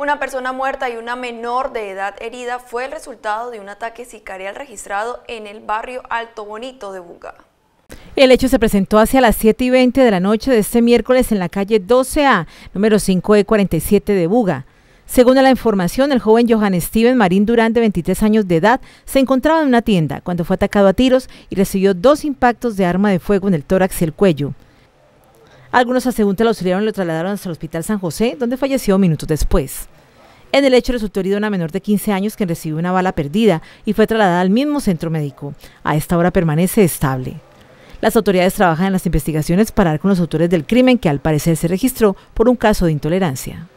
Una persona muerta y una menor de edad herida fue el resultado de un ataque sicarial registrado en el barrio Alto Bonito de Buga. El hecho se presentó hacia las 7 y 20 de la noche de este miércoles en la calle 12A, número 5E47 de Buga. Según la información, el joven Johan Steven Marín Durán, de 23 años de edad, se encontraba en una tienda cuando fue atacado a tiros y recibió dos impactos de arma de fuego en el tórax y el cuello. Algunos asegúntes lo auxiliaron y lo trasladaron hasta el Hospital San José, donde falleció minutos después. En el hecho resultó herida una menor de 15 años que recibió una bala perdida y fue trasladada al mismo centro médico. A esta hora permanece estable. Las autoridades trabajan en las investigaciones para dar con los autores del crimen que al parecer se registró por un caso de intolerancia.